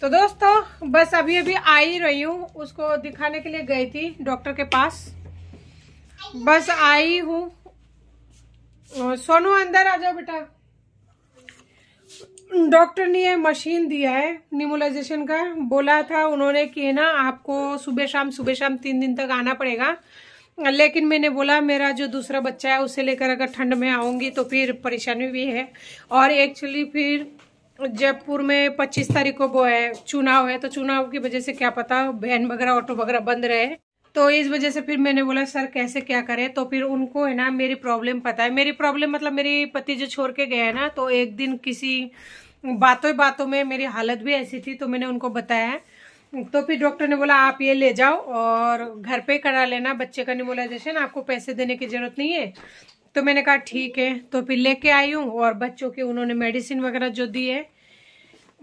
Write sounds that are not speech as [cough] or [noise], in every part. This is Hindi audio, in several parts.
तो दोस्तों बस अभी अभी आ ही रही हूँ उसको दिखाने के लिए गई थी डॉक्टर के पास बस आई हूँ सोनू अंदर आ जाओ बेटा डॉक्टर ने ये मशीन दिया है निमोलाइजेशन का बोला था उन्होंने कि ना आपको सुबह शाम सुबह शाम तीन दिन तक आना पड़ेगा लेकिन मैंने बोला मेरा जो दूसरा बच्चा है उसे लेकर अगर ठंड में आऊँगी तो फिर परेशानी भी है और एक्चुअली फिर जयपुर में 25 तारीख को वो है चुनाव है तो चुनाव की वजह से क्या पता वैन वगैरह ऑटो वगैरह बंद रहे तो इस वजह से फिर मैंने बोला सर कैसे क्या करें तो फिर उनको है ना मेरी प्रॉब्लम पता है मेरी प्रॉब्लम मतलब मेरी पति जो छोड़ के गए ना तो एक दिन किसी बातों बातों में मेरी हालत भी ऐसी थी तो मैंने उनको बताया तो फिर डॉक्टर ने बोला आप ये ले जाओ और घर पे करा लेना बच्चे का नहीं बोला जैसे आपको पैसे देने की जरूरत नहीं है तो मैंने कहा ठीक है तो फिर लेके आई हूँ और बच्चों के उन्होंने मेडिसिन वगैरह जो दी है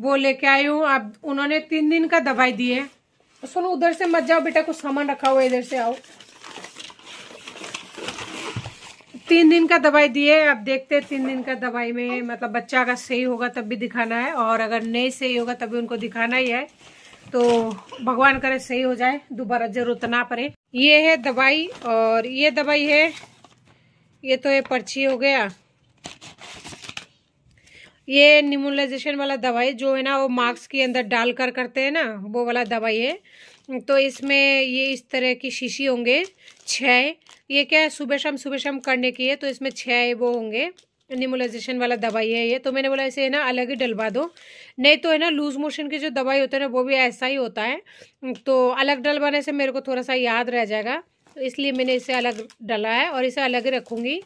वो लेके आई हूँ अब उन्होंने तीन दिन का दवाई दी है सुनो उधर से मत जाओ बेटा कुछ सामान रखा हुआ है इधर से आओ तीन दिन का दवाई दिए अब देखते हैं तीन दिन का दवाई में मतलब बच्चा अगर सही होगा तब भी दिखाना है और अगर नहीं सही होगा तभी उनको दिखाना ही है तो भगवान करे सही हो जाए दोबारा जरूरत ना पड़े ये है दवाई और ये दवाई है ये तो ये पर्ची हो गया ये निमोलाइजेशन वाला दवाई जो है ना वो मास्क के अंदर डाल कर करते हैं ना वो वाला दवाई है तो इसमें ये इस तरह की शीशी होंगे छः ये क्या है सुबह शाम सुबह शाम करने की है तो इसमें छः वो होंगे निमोलाइजेशन वाला दवाई है ये तो मैंने बोला इसे है ना अलग ही डलवा दो नहीं तो है ना लूज मोशन के जो दवाई होती है ना वो भी ऐसा ही होता है तो अलग डलवाने से मेरे को थोड़ा सा याद रह जाएगा तो इसलिए मैंने इसे अलग डाला है और इसे अलग रखूँगी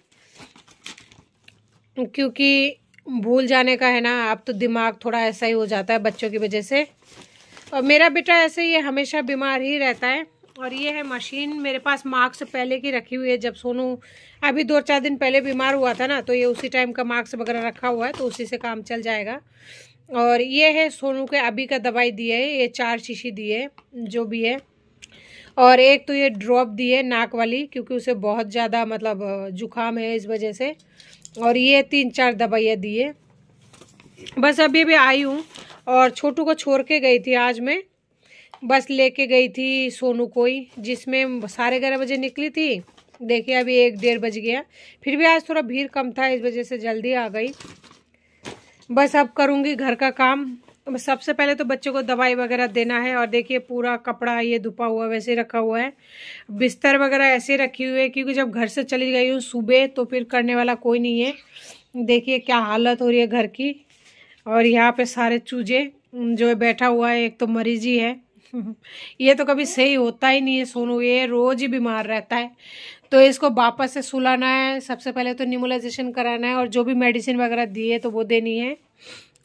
क्योंकि भूल जाने का है ना आप तो दिमाग थोड़ा ऐसा ही हो जाता है बच्चों की वजह से और मेरा बेटा ऐसे ही हमेशा बीमार ही रहता है और ये है मशीन मेरे पास मार्क्स पहले की रखी हुई है जब सोनू अभी दो चार दिन पहले बीमार हुआ था ना तो ये उसी टाइम का मार्क्स वगैरह रखा हुआ है तो उसी से काम चल जाएगा और ये है सोनू के अभी का दवाई दी है ये चार शीशी दी है जो भी है और एक तो ये ड्रॉप दी है नाक वाली क्योंकि उसे बहुत ज़्यादा मतलब जुकाम है इस वजह से और ये तीन चार दवाइयाँ दी है बस अभी भी आई हूँ और छोटू को छोड़ के गई थी आज मैं बस लेके गई थी सोनू कोई जिसमें साढ़े ग्यारह बजे निकली थी देखिए अभी एक डेढ़ बज गया फिर भी आज थोड़ा भीड़ कम था इस वजह से जल्दी आ गई बस अब करूँगी घर का काम सबसे पहले तो बच्चों को दवाई वगैरह देना है और देखिए पूरा कपड़ा ये धुपा हुआ वैसे रखा हुआ है बिस्तर वगैरह ऐसे रखी हुई है क्योंकि जब घर से चली गई हूँ सुबह तो फिर करने वाला कोई नहीं है देखिए क्या हालत हो रही है घर की और यहाँ पे सारे चूजे जो बैठा हुआ है एक तो मरीज ही है [laughs] ये तो कभी सही होता ही नहीं है सोनू ये रोज ही बीमार रहता है तो इसको वापस से सुलाना है सबसे पहले तो न्यूमोलाइजेशन कराना है और जो भी मेडिसिन वगैरह दी है तो वो देनी है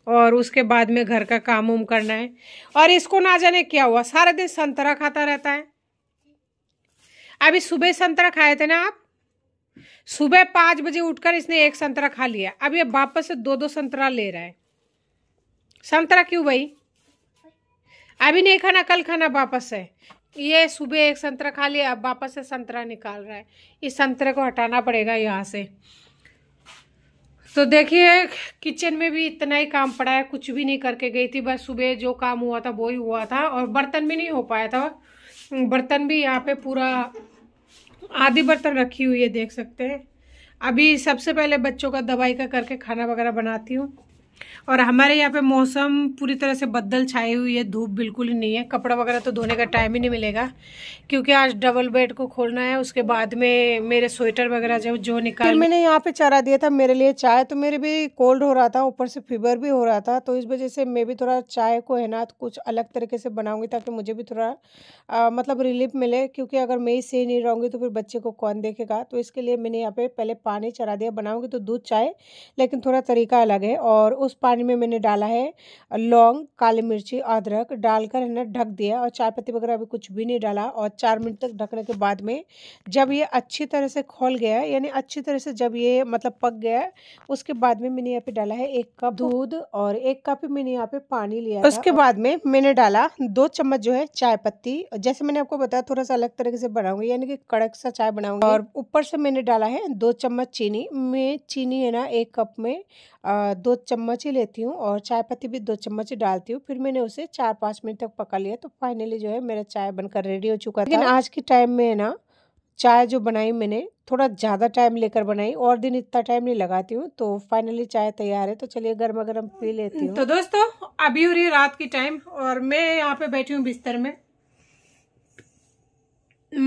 और उसके बाद में घर का काम उम करना है और इसको ना जाने क्या हुआ सारा दिन संतरा खाता रहता है अभी सुबह संतरा खाए थे ना आप सुबह पाँच बजे उठकर इसने एक संतरा खा लिया अब ये वापस से दो दो संतरा ले रहा है संतरा क्यों भाई अभी नहीं खाना कल खाना वापस है ये सुबह एक संतरा खा लिया अब वापस से संतरा निकाल रहा है इस संतरे को हटाना पड़ेगा यहाँ से तो देखिए किचन में भी इतना ही काम पड़ा है कुछ भी नहीं करके गई थी बस सुबह जो काम हुआ था वो ही हुआ था और बर्तन भी नहीं हो पाया था बर्तन भी यहाँ पे पूरा आधी बर्तन रखी हुई है देख सकते हैं अभी सबसे पहले बच्चों का दवाई का करके खाना वगैरह बनाती हूँ और हमारे यहाँ पे मौसम पूरी तरह से बदल छाई हुई है धूप बिल्कुल ही नहीं है कपड़ा वगैरह तो धोने का टाइम ही नहीं मिलेगा क्योंकि आज डबल बेड को खोलना है उसके बाद में मेरे स्वेटर वगैरह जो जो निकाल फिर मैंने यहाँ पे चारा दिया था मेरे लिए चाय तो मेरे भी कोल्ड हो रहा था ऊपर से फीवर भी हो रहा था तो इस वजह से मैं भी थोड़ा चाय को है ना कुछ अलग तरीके से बनाऊँगी ताकि मुझे भी थोड़ा मतलब रिलीफ मिले क्योंकि अगर मैं ही सही नहीं रहूँगी तो फिर बच्चे को कौन देखेगा तो इसके लिए मैंने यहाँ पे पहले पानी चरा दिया बनाऊँगी तो दूध चाय लेकिन थोड़ा तरीका अलग है और उस पानी में मैंने डाला है लौंग काली मिर्ची अदरक डालकर है ना ढक दिया और चाय पत्ती वगैरह अभी कुछ भी नहीं डाला और चार मिनट तक ढकने के बाद में जब ये अच्छी तरह से खोल गया यानी अच्छी तरह से जब ये मतलब पक गया उसके बाद में मैंने यहाँ पे डाला है एक कप दूध और एक कप मैंने यहाँ पे पानी लिया उसके बाद में मैंने डाला दो चम्मच जो है चाय पत्ती जैसे मैंने आपको बताया थोड़ा सा अलग तरीके से बनाऊंगी यानी कि कड़क सा चाय बनाऊंगी और ऊपर से मैंने डाला है दो चम्मच चीनी मैं चीनी है ना एक कप में दो चम्मच चम्मच ही लेती हूँ और चाय पत्ती भी दो चम्मच डालती हूँ फिर मैंने उसे चार पाँच मिनट तक पका लिया तो फाइनली जो है मेरा चाय बनकर रेडी हो चुका था लेकिन आज के टाइम में ना चाय जो बनाई मैंने थोड़ा ज़्यादा टाइम लेकर बनाई और दिन इतना टाइम नहीं लगाती हूँ तो फाइनली चाय तैयार है तो चलिए गर्मा गर्म पी लेती हूँ तो दोस्तों अभी हो रही है रात की टाइम और मैं यहाँ पे बैठी हूँ बिस्तर में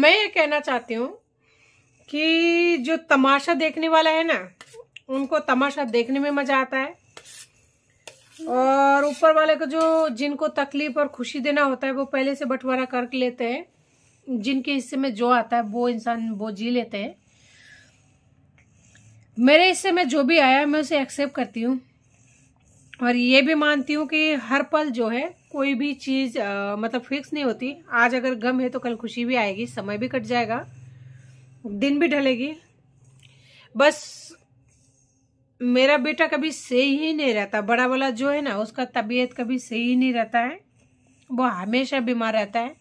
मैं ये कहना चाहती हूँ कि जो तमाशा देखने वाला है ना उनको तमाशा देखने में मजा आता है और ऊपर वाले को जो जिनको तकलीफ और खुशी देना होता है वो पहले से बंटवारा कर लेते हैं जिनके हिस्से में जो आता है वो इंसान वो जी लेते हैं मेरे हिस्से में जो भी आया मैं उसे एक्सेप्ट करती हूँ और ये भी मानती हूँ कि हर पल जो है कोई भी चीज़ मतलब फिक्स नहीं होती आज अगर गम है तो कल खुशी भी आएगी समय भी कट जाएगा दिन भी ढलेगी बस मेरा बेटा कभी सही ही नहीं रहता बड़ा वाला जो है ना उसका तबीयत कभी सही नहीं रहता है वो हमेशा बीमार रहता है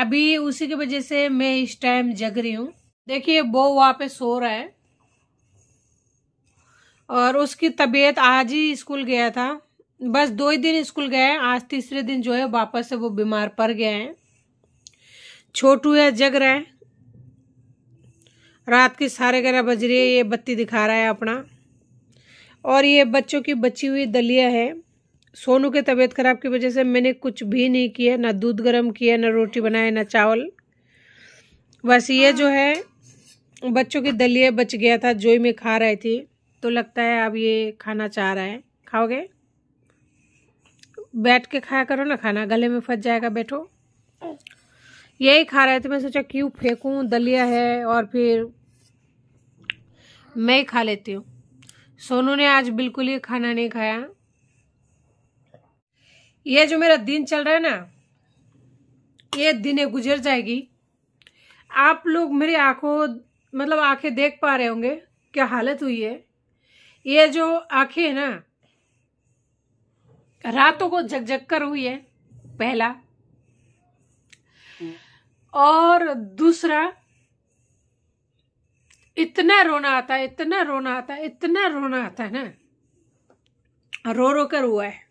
अभी उसी की वजह से मैं इस टाइम जग रही हूँ देखिए वो वहाँ पे सो रहा है और उसकी तबीयत आज ही स्कूल गया था बस दो ही दिन स्कूल गया है आज तीसरे दिन जो है वापस से वो बीमार पड़ गया है छोटू है जग रहा है रात के साढ़े ग्यारह बज रही है ये बत्ती दिखा रहा है अपना और ये बच्चों की बची हुई दलिया है सोनू के तबीयत ख़राब की वजह से मैंने कुछ भी नहीं किया ना दूध गर्म किया ना रोटी बनाया ना चावल बस ये जो है बच्चों की दलिया बच गया था जोई में खा रही थी तो लगता है अब ये खाना चाह रहा है खाओगे बैठ के खाया करो ना खाना गले में फंस जाएगा बैठो यही खा रहे थे मैं सोचा क्यों फेंकूं दलिया है और फिर मैं ही खा लेती हूँ सोनू ने आज बिल्कुल ही खाना नहीं खाया ये जो मेरा दिन चल रहा है ना ये दिन गुजर जाएगी आप लोग मेरी आंखों मतलब आंखें देख पा रहे होंगे क्या हालत हुई है ये जो आंखें है ना रातों को जगजग कर हुई है पहला और दूसरा इतना रोना आता है इतना रोना आता है इतना रोना आता है ना रो रो कर हुआ है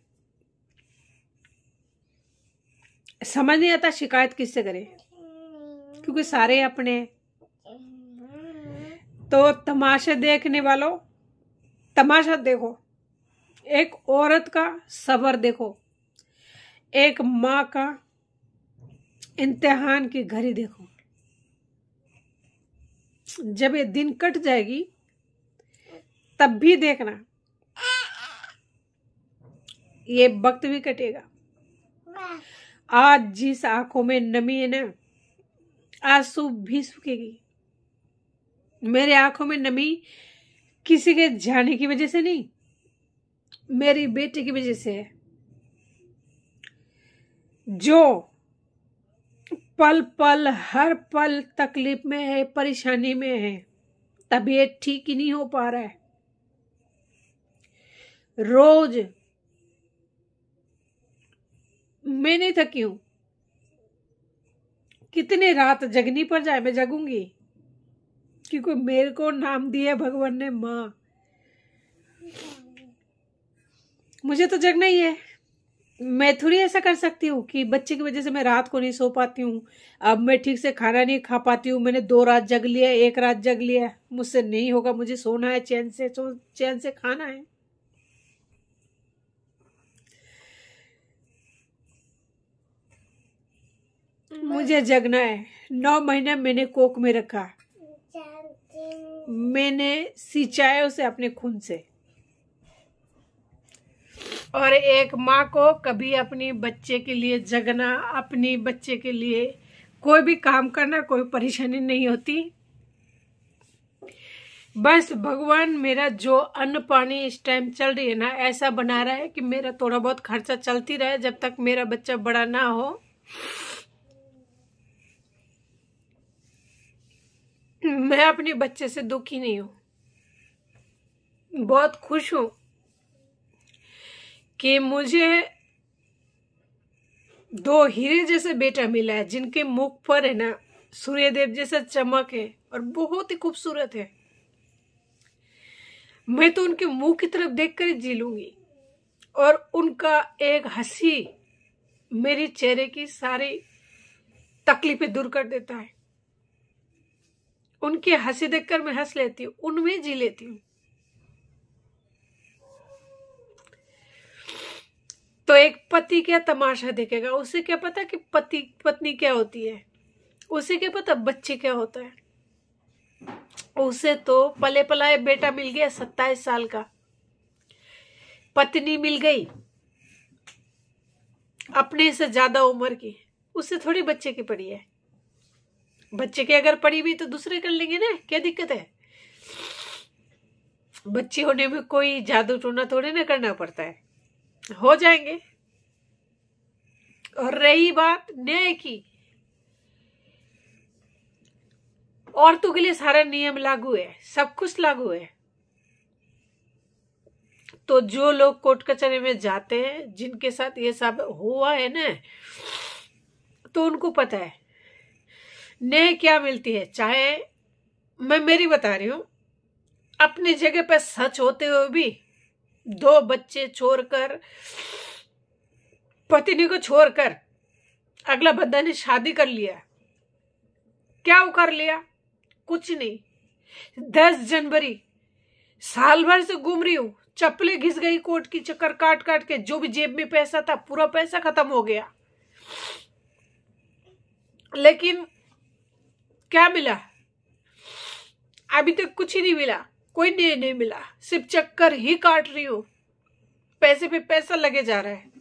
समझ नहीं आता शिकायत किससे करें क्योंकि सारे अपने तो तमाशा देखने वालों तमाशा देखो एक औरत का सबर देखो एक माँ का इम्तहान की घड़ी देखो जब ये दिन कट जाएगी तब भी देखना ये वक्त भी कटेगा आज जिस आंखों में नमी है ना सुख भी सूखेगी मेरे आंखों में नमी किसी के जाने की वजह से नहीं मेरी बेटी की वजह से है जो पल पल हर पल तकलीफ में है परेशानी में है तबीयत ठीक ही नहीं हो पा रहा है रोज मैं नहीं थकी हूं कितने रात जगनी पर जाए मैं जगूंगी क्योंकि मेरे को नाम दिया भगवान ने माँ मुझे तो जगना ही है मैं थोड़ी ऐसा कर सकती हूँ कि बच्चे की वजह से मैं रात को नहीं सो पाती हूँ अब मैं ठीक से खाना नहीं खा पाती हूँ मैंने दो रात जग लिया एक रात जग लिया मुझसे नहीं होगा मुझे सोना है चैन से सो चैन से खाना है मुझे जगना है नौ महीने मैंने कोक में रखा मैंने सिंचाया उसे अपने खून से और एक माँ को कभी अपनी बच्चे के लिए जगना अपनी बच्चे के लिए कोई भी काम करना कोई परेशानी नहीं होती बस भगवान मेरा जो अन्न पानी इस टाइम चल रही है ना ऐसा बना रहा है कि मेरा थोड़ा बहुत खर्चा चलती रहे जब तक मेरा बच्चा बड़ा ना हो मैं अपने बच्चे से दुखी नहीं हूं बहुत खुश हूं कि मुझे दो हीरे जैसे बेटा मिला है जिनके मुख पर है ना सूर्यदेव जैसा चमक है और बहुत ही खूबसूरत है मैं तो उनके मुंह की तरफ देखकर जी लूंगी और उनका एक हंसी मेरे चेहरे की सारी तकलीफें दूर कर देता है उनकी हंसी देखकर मैं हंस लेती हूँ उनमें जी लेती हूँ तो एक पति क्या तमाशा देखेगा उसे क्या पता कि पति पत्नी क्या होती है उसे क्या पता बच्चे क्या होता है उसे तो पले पलाए बेटा मिल गया सत्ताईस साल का पत्नी मिल गई अपने से ज्यादा उम्र की उससे थोड़ी बच्चे की पड़ी है बच्चे की अगर पड़ी भी तो दूसरे कर लेंगे ना क्या दिक्कत है बच्चे होने में कोई जादू टोना थोड़े ना करना पड़ता है हो जाएंगे और रही बात न्याय की औरतों के लिए सारा नियम लागू है सब कुछ लागू है तो जो लोग कोर्ट कचहरे में जाते हैं जिनके साथ ये सब हुआ है ना तो उनको पता है न्याय क्या मिलती है चाहे मैं मेरी बता रही हूं अपनी जगह पर सच होते हुए भी दो बच्चे छोड़कर पत्नी को छोड़कर अगला बंदा ने शादी कर लिया क्या वो कर लिया कुछ नहीं दस जनवरी साल भर से घूम रही हूं चप्पलें घिस गई कोट की चक्कर काट काट के जो भी जेब में पैसा था पूरा पैसा खत्म हो गया लेकिन क्या मिला अभी तक कुछ ही नहीं मिला कोई डी नहीं मिला सिर्फ चक्कर ही काट रही हो पैसे पे पैसा लगे जा रहा है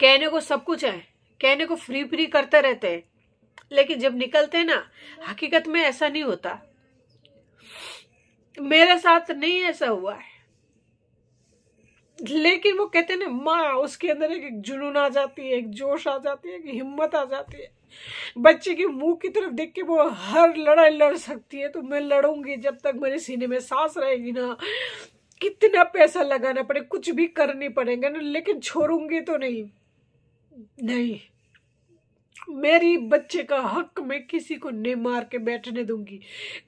कहने को सब कुछ है कहने को फ्री फ्री करते रहते हैं लेकिन जब निकलते हैं ना हकीकत में ऐसा नहीं होता मेरे साथ नहीं ऐसा हुआ है लेकिन वो कहते हैं ना माँ उसके अंदर एक एक जुनून आ जाती है एक जोश आ जाती है एक हिम्मत आ जाती है बच्चे के मुंह की तरफ देख के वो हर लड़ाई लड़ सकती है तो मैं लड़ूंगी जब तक मेरे सीने में सांस रहेगी ना कितना पैसा लगाना पड़े कुछ भी करनी पड़ेगा ना लेकिन छोड़ूंगी तो नहीं नहीं मेरी बच्चे का हक मैं किसी को नहीं मार के बैठने दूंगी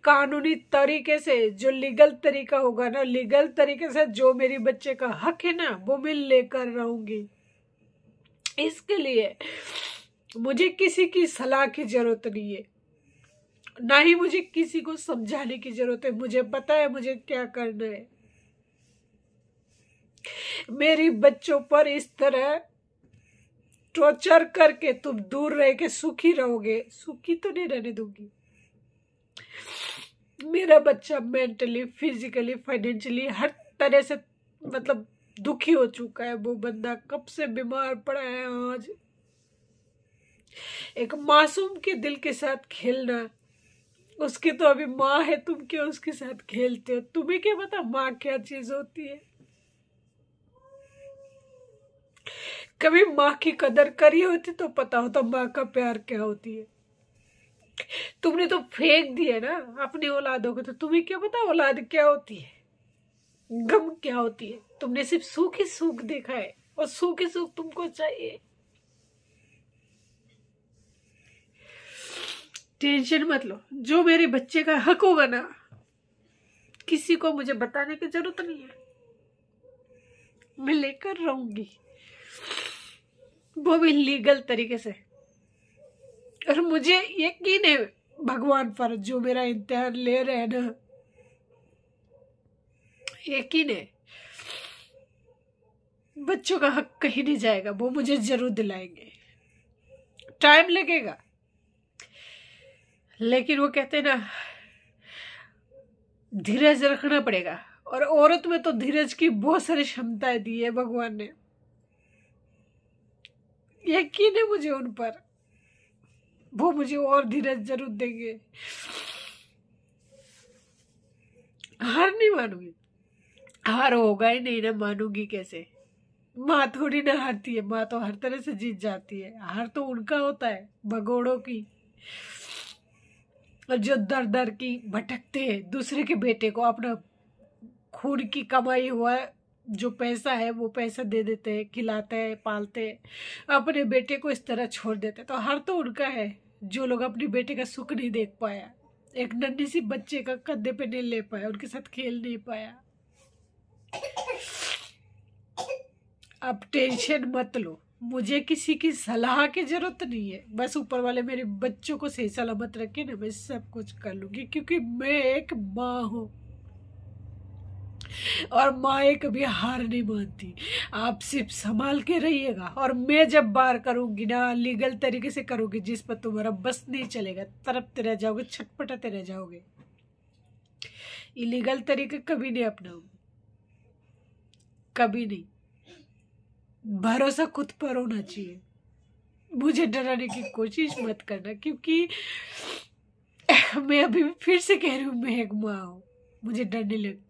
कानूनी तरीके से जो लीगल तरीका होगा ना लीगल तरीके से जो मेरी बच्चे का हक है ना वो मैं लेकर रहूंगी इसके लिए मुझे किसी की सलाह की जरूरत नहीं है ना ही मुझे किसी को समझाने की जरूरत है मुझे पता है मुझे क्या करना है मेरी बच्चों पर इस तरह टॉर्चर करके तुम दूर रह के सुखी रहोगे सुखी तो नहीं रहने दूंगी मेरा बच्चा मेंटली फिजिकली फाइनेंशियली हर तरह से मतलब दुखी हो चुका है वो बंदा कब से बीमार पड़ा है आज एक मासूम के दिल के साथ खेलना उसकी तो अभी माँ है तुम क्यों उसके साथ खेलते हो तुम्हें क्या पता माँ क्या चीज होती है कभी माँ की कदर करी होती तो पता होता माँ का प्यार क्या होती है तुमने तो फेंक दिया ना अपनी औलादों को तो तुम्हें क्या पता औलाद क्या होती है गम क्या होती है तुमने सिर्फ सुख ही सुख देखा है और सुख ही सुख तुमको चाहिए टेंशन मत लो जो मेरे बच्चे का हक होगा ना किसी को मुझे बताने की जरूरत नहीं है मैं लेकर रहूंगी वो भी लीगल तरीके से और मुझे यकीन है भगवान पर जो मेरा इम्तहान ले रहे हैं ना यकीन है बच्चों का हक कहीं नहीं जाएगा वो मुझे जरूर दिलाएंगे टाइम लगेगा लेकिन वो कहते ना धीरज रखना पड़ेगा और औरत में तो धीरज की बहुत सारी क्षमताएं दी है भगवान ने यकीन है मुझे उन पर वो मुझे और धीरज जरूर देंगे हार नहीं मानूंगी हार होगा ही नहीं ना मानूंगी कैसे माँ थोड़ी ना हारती है माँ तो हर तरह से जीत जाती है हार तो उनका होता है भगोड़ों की और जो दर दर की भटकते हैं दूसरे के बेटे को अपना खून की कमाई हुआ जो पैसा है वो पैसा दे देते हैं खिलाते हैं पालते हैं अपने बेटे को इस तरह छोड़ देते तो हर तो उनका है जो लोग अपने बेटे का सुख नहीं देख पाया एक नन्ही सी बच्चे का कंधे पे नहीं ले पाया उनके साथ खेल नहीं पाया अब टेंशन मत लो मुझे किसी की सलाह की ज़रूरत नहीं है बस ऊपर वाले मेरे बच्चों को सही सलामत रखे ना मैं सब कुछ कर लूंगी क्योंकि मैं एक माँ हूँ और माए कभी हार नहीं मानती आप सिर्फ संभाल के रहिएगा और मैं जब बार करूँगी ना लीगल तरीके से करूँगी जिस पर तुम्हारा बस नहीं चलेगा तरपते रह जाओगे छटपटाते रह जाओगे इलीगल तरीके कभी नहीं अपनाऊंगी कभी नहीं भरोसा खुद पर होना चाहिए मुझे डराने की कोशिश मत करना क्योंकि मैं अभी फिर से कह रही हूँ मैं एक माँ हूँ मुझे डरने लग